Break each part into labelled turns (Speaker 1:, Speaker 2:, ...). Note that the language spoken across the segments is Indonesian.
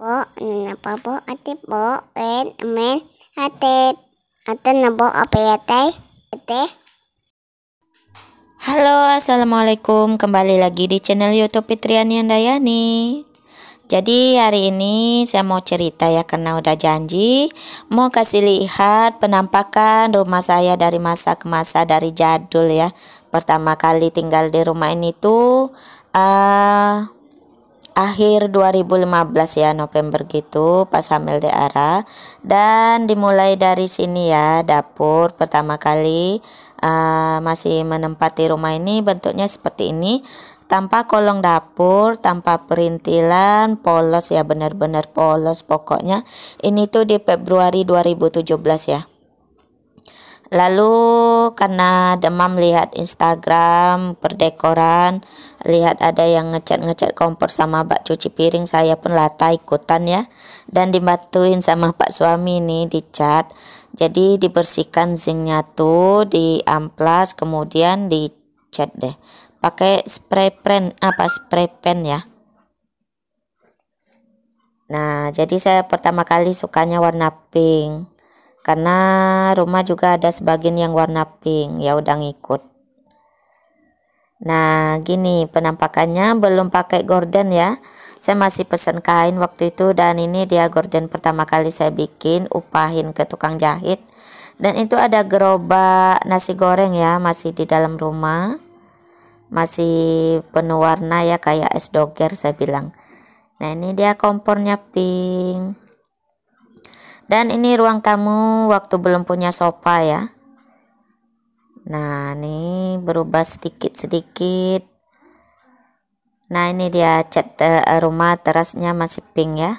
Speaker 1: bo bo ati bo men ate ate apa ya teh teh Halo assalamualaikum kembali lagi di channel youtube Fitriani Andayani jadi hari ini saya mau cerita ya karena udah janji mau kasih lihat penampakan rumah saya dari masa ke masa dari jadul ya pertama kali tinggal di rumah ini tuh uh, akhir 2015 ya November gitu pas hamil Deara dan dimulai dari sini ya dapur pertama kali uh, masih menempati rumah ini bentuknya seperti ini tanpa kolong dapur, tanpa perintilan, polos ya benar-benar polos pokoknya. Ini tuh di Februari 2017 ya. Lalu karena demam lihat Instagram perdekoran lihat ada yang ngecat-ngecat kompor sama bak cuci piring, saya pun lata ikutan ya. Dan dibantuin sama pak suami nih dicat. Jadi dibersihkan zingnya tuh, di amplas kemudian dicat deh. Pakai spray pen apa spray pen ya. Nah, jadi saya pertama kali sukanya warna pink karena rumah juga ada sebagian yang warna pink ya udah ngikut nah gini penampakannya belum pakai gorden ya saya masih pesan kain waktu itu dan ini dia gorden pertama kali saya bikin upahin ke tukang jahit dan itu ada gerobak nasi goreng ya masih di dalam rumah masih penuh warna ya kayak es doger saya bilang nah ini dia kompornya pink dan ini ruang tamu waktu belum punya sofa ya. Nah, ini berubah sedikit-sedikit. Nah, ini dia cat eh, rumah terasnya masih pink ya.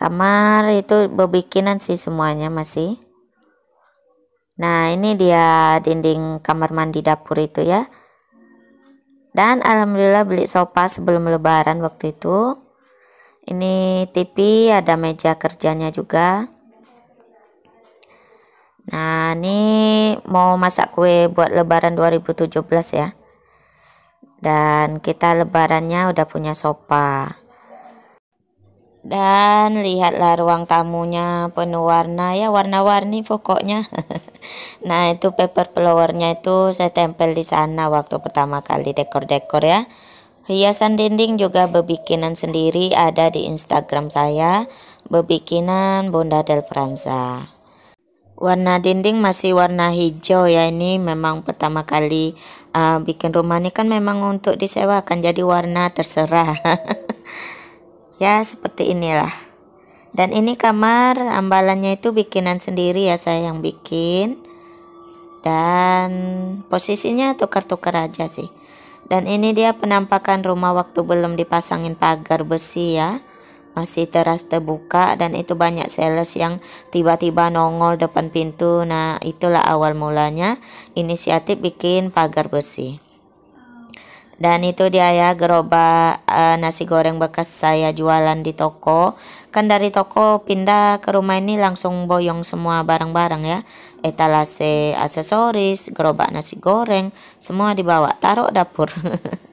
Speaker 1: Kamar itu bebikinan sih semuanya masih. Nah, ini dia dinding kamar mandi dapur itu ya. Dan alhamdulillah beli sofa sebelum lebaran waktu itu. Ini TV, ada meja kerjanya juga. Nah, ini mau masak kue buat lebaran 2017 ya. Dan kita lebarannya udah punya sofa. Dan lihatlah ruang tamunya penuh warna ya, warna-warni pokoknya. nah, itu paper flowernya itu saya tempel di sana waktu pertama kali dekor-dekor ya. Hiasan dinding juga bebikinan sendiri ada di Instagram saya, bebikinan Bunda Del Franza. Warna dinding masih warna hijau ya, ini memang pertama kali uh, bikin rumah ini kan memang untuk disewakan, jadi warna terserah. ya, seperti inilah. Dan ini kamar ambalannya itu bikinan sendiri ya saya yang bikin. Dan posisinya tukar-tukar aja sih. Dan ini dia penampakan rumah waktu belum dipasangin pagar besi ya. Masih teras terbuka dan itu banyak sales yang tiba-tiba nongol depan pintu. Nah itulah awal mulanya inisiatif bikin pagar besi. Dan itu dia ya gerobak uh, nasi goreng bekas saya jualan di toko. Kan dari toko pindah ke rumah ini langsung boyong semua barang-barang ya. Etalase aksesoris, gerobak nasi goreng, semua dibawa taruh dapur.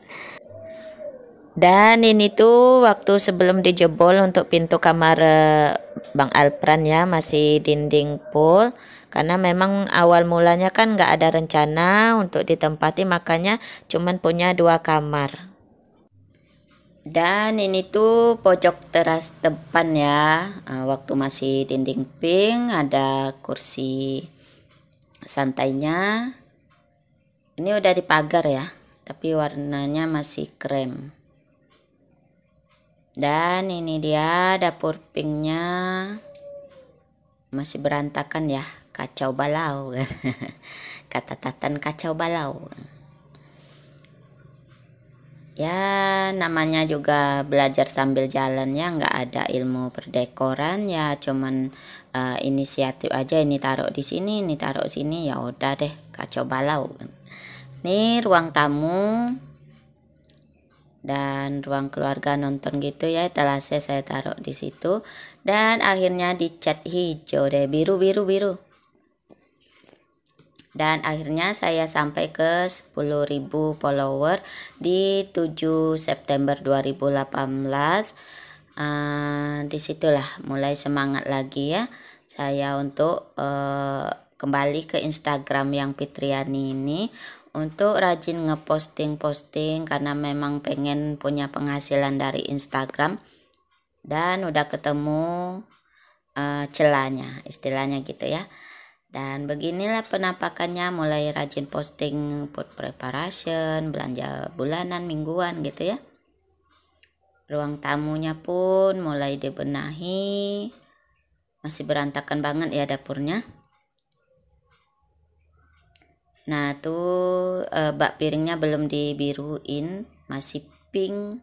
Speaker 1: Dan ini tuh waktu sebelum dijebol untuk pintu kamar eh, Bang Alpran ya masih dinding pool karena memang awal mulanya kan nggak ada rencana untuk ditempati makanya cuman punya dua kamar. Dan ini tuh pojok teras depan ya ah, waktu masih dinding pink ada kursi santainya. Ini udah dipagar ya tapi warnanya masih krem dan ini dia dapur pinknya masih berantakan ya kacau balau kata tatan kacau balau ya namanya juga belajar sambil jalan ya nggak ada ilmu perdekoran ya cuman uh, inisiatif aja ini taruh di sini ini taruh sini ya udah deh kacau balau ini ruang tamu dan ruang keluarga nonton gitu ya etalase saya taruh di situ dan akhirnya dicat hijau deh biru biru biru dan akhirnya saya sampai ke 10.000 follower di 7 September 2018 uh, disitulah mulai semangat lagi ya saya untuk uh, kembali ke Instagram yang Fitriani ini untuk rajin ngeposting-posting karena memang pengen punya penghasilan dari Instagram dan udah ketemu uh, eh, celahnya istilahnya gitu ya dan beginilah penampakannya mulai rajin posting food preparation belanja bulanan mingguan gitu ya ruang tamunya pun mulai dibenahi masih berantakan banget ya dapurnya nah tuh eh, bak piringnya belum dibiruin masih pink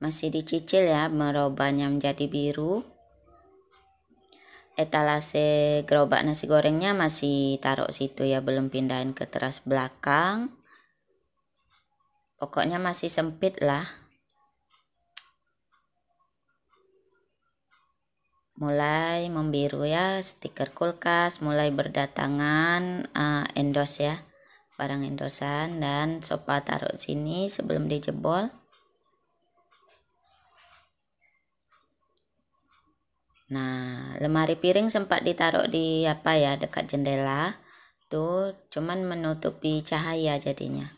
Speaker 1: masih dicicil ya merobanya menjadi biru etalase gerobak nasi gorengnya masih taruh situ ya belum pindahin ke teras belakang pokoknya masih sempit lah mulai membiru ya stiker kulkas mulai berdatangan uh, endos ya barang endosan dan sopa taruh sini sebelum dijebol nah lemari piring sempat ditaruh di apa ya dekat jendela tuh cuman menutupi cahaya jadinya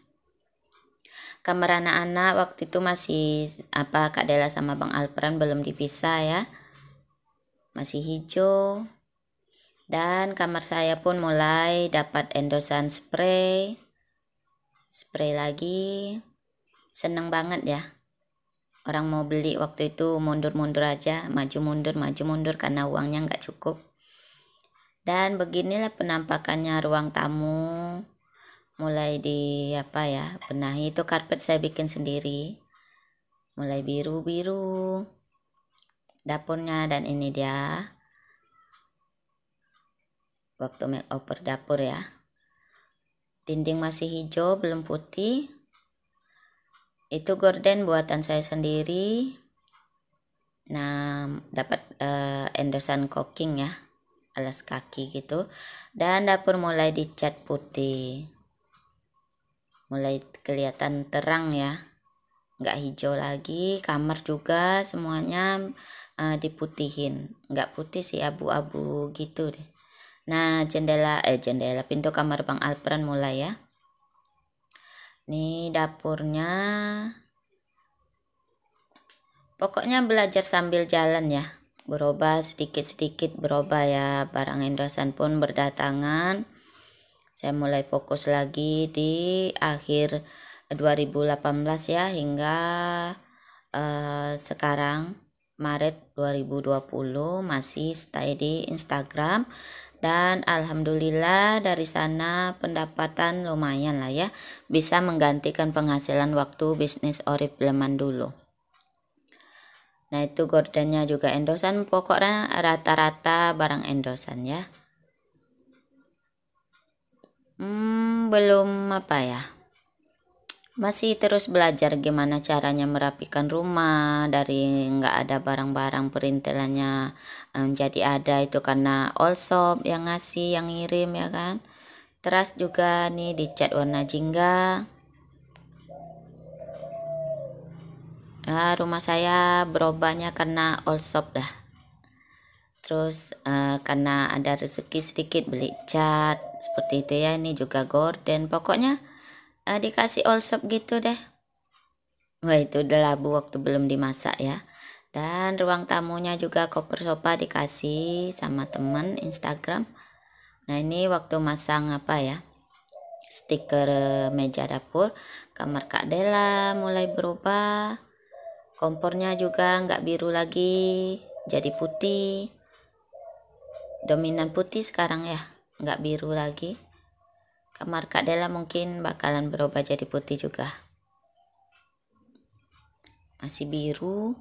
Speaker 1: kamar anak-anak waktu itu masih apa Kak Dela sama Bang Alperan belum dipisah ya masih hijau dan kamar saya pun mulai dapat endosan spray spray lagi seneng banget ya orang mau beli waktu itu mundur-mundur aja maju mundur maju mundur karena uangnya nggak cukup dan beginilah penampakannya ruang tamu mulai di apa ya benahi itu karpet saya bikin sendiri mulai biru-biru dapurnya dan ini dia waktu makeover dapur ya dinding masih hijau belum putih itu gorden buatan saya sendiri nah dapat uh, eh, endosan Cooking ya alas kaki gitu dan dapur mulai dicat putih mulai kelihatan terang ya nggak hijau lagi kamar juga semuanya uh, diputihin nggak putih sih abu-abu gitu deh nah jendela eh jendela pintu kamar bang Alperan mulai ya nih dapurnya pokoknya belajar sambil jalan ya berubah sedikit-sedikit berubah ya barang endosan pun berdatangan saya mulai fokus lagi di akhir 2018 ya hingga uh, sekarang Maret 2020 masih stay di Instagram dan alhamdulillah dari sana pendapatan lumayan lah ya bisa menggantikan penghasilan waktu bisnis orif leman dulu nah itu gordennya juga endosan pokoknya rata-rata barang endosan ya hmm, belum apa ya masih terus belajar gimana caranya merapikan rumah dari nggak ada barang-barang perintilannya um, jadi ada itu karena all shop yang ngasih yang ngirim ya kan teras juga nih dicat warna jingga nah, rumah saya berubahnya karena all shop dah terus uh, karena ada rezeki sedikit beli cat seperti itu ya ini juga gorden pokoknya uh, dikasih olsop gitu deh wah itu udah labu waktu belum dimasak ya dan ruang tamunya juga koper sofa dikasih sama temen Instagram nah ini waktu masang apa ya stiker eh, meja dapur kamar Kak Dela mulai berubah kompornya juga nggak biru lagi jadi putih dominan putih sekarang ya nggak biru lagi kamar Kak Della mungkin bakalan berubah jadi putih juga masih biru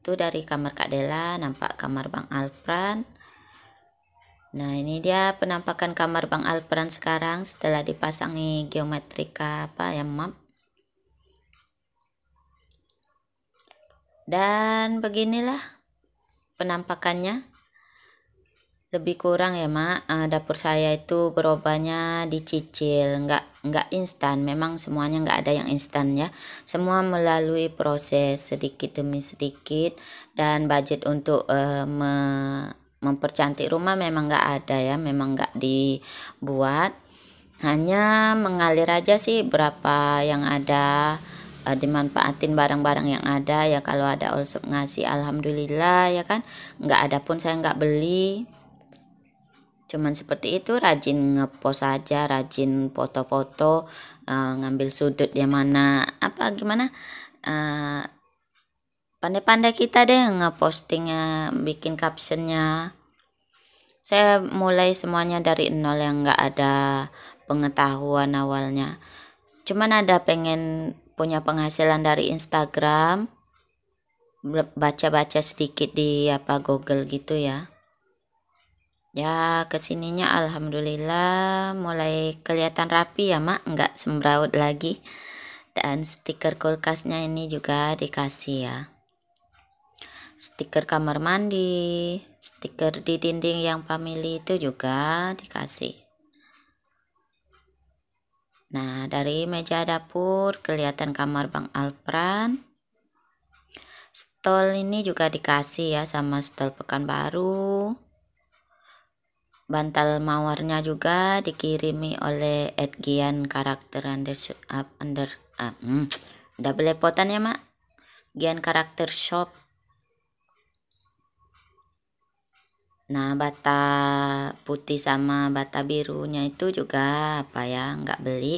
Speaker 1: itu dari kamar Kak Della nampak kamar Bang Alpran nah ini dia penampakan kamar Bang Alpran sekarang setelah dipasangi geometrika apa ya map dan beginilah penampakannya lebih kurang ya mak uh, dapur saya itu berubahnya dicicil nggak nggak instan memang semuanya nggak ada yang instan ya semua melalui proses sedikit demi sedikit dan budget untuk uh, me mempercantik rumah memang nggak ada ya memang nggak dibuat hanya mengalir aja sih berapa yang ada uh, dimanfaatin barang-barang yang ada ya kalau ada olsop ngasih alhamdulillah ya kan nggak ada pun saya nggak beli cuman seperti itu rajin ngepost aja rajin foto-foto uh, ngambil sudut yang mana apa gimana uh, pandai-pandai kita deh ngepostingnya bikin captionnya saya mulai semuanya dari nol yang nggak ada pengetahuan awalnya cuman ada pengen punya penghasilan dari Instagram baca-baca sedikit di apa Google gitu ya Ya, kesininya alhamdulillah mulai kelihatan rapi ya, Mak. Nggak sembraut lagi. Dan stiker kulkasnya ini juga dikasih ya. Stiker kamar mandi, stiker di dinding yang family itu juga dikasih. Nah, dari meja dapur kelihatan kamar Bang Alpran. Stol ini juga dikasih ya sama stol pekan baru bantal mawarnya juga dikirimi oleh Edgian karakter under up under up. Ah, hmm, udah belepotan ya mak Gian karakter shop nah bata putih sama bata birunya itu juga apa ya nggak beli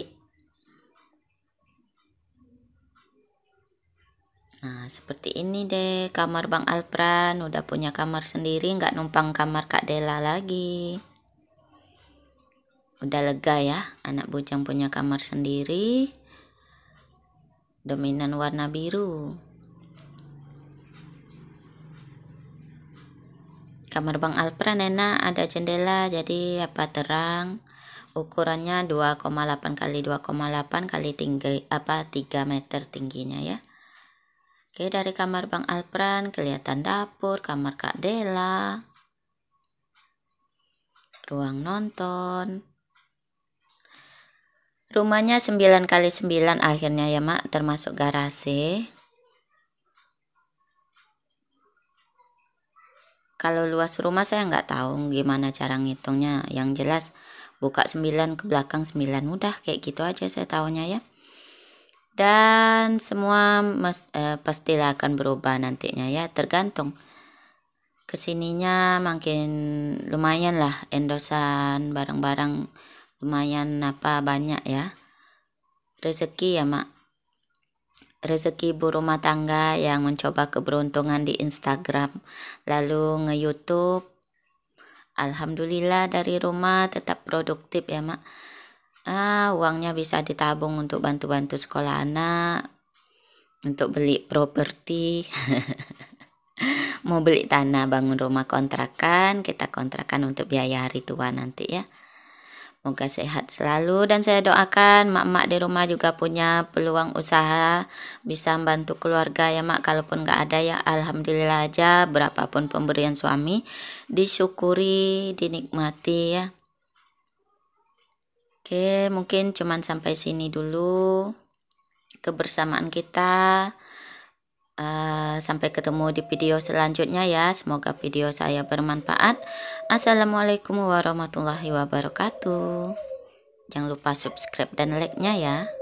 Speaker 1: Nah, seperti ini deh kamar Bang Alpran. Udah punya kamar sendiri, nggak numpang kamar Kak Dela lagi. Udah lega ya, anak bujang punya kamar sendiri. Dominan warna biru. Kamar Bang Alpran enak, ada jendela jadi apa terang. Ukurannya 2,8 kali 2,8 kali tinggi apa 3 meter tingginya ya. Oke, dari kamar Bang Alpran kelihatan dapur, kamar Kak Dela, ruang nonton. Rumahnya 9 kali 9 akhirnya ya, Mak, termasuk garasi. Kalau luas rumah saya nggak tahu gimana cara ngitungnya. Yang jelas buka 9 ke belakang 9 udah kayak gitu aja saya tahunya ya dan semua mes, eh, pastilah akan berubah nantinya ya tergantung kesininya makin lumayan lah endosan barang-barang lumayan apa banyak ya rezeki ya mak rezeki ibu rumah tangga yang mencoba keberuntungan di Instagram lalu nge YouTube Alhamdulillah dari rumah tetap produktif ya mak ah, uangnya bisa ditabung untuk bantu-bantu sekolah anak untuk beli properti mau beli tanah bangun rumah kontrakan kita kontrakan untuk biaya hari tua nanti ya Moga sehat selalu dan saya doakan mak-mak di rumah juga punya peluang usaha bisa membantu keluarga ya mak kalaupun nggak ada ya alhamdulillah aja berapapun pemberian suami disyukuri dinikmati ya Oke, mungkin cuman sampai sini dulu kebersamaan kita. Uh, sampai ketemu di video selanjutnya ya. Semoga video saya bermanfaat. Assalamualaikum warahmatullahi wabarakatuh. Jangan lupa subscribe dan like-nya ya.